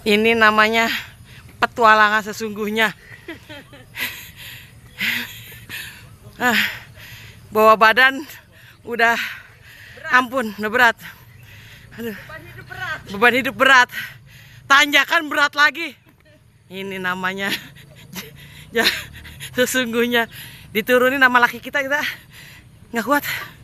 Ini namanya petualangan sesungguhnya. Ah, bawa badan udah berat. ampun, udah berat. Aduh. Beban hidup berat. Beban berat. Tanjakan berat lagi. Ini namanya ya sesungguhnya diturunin nama laki kita kita nggak kuat.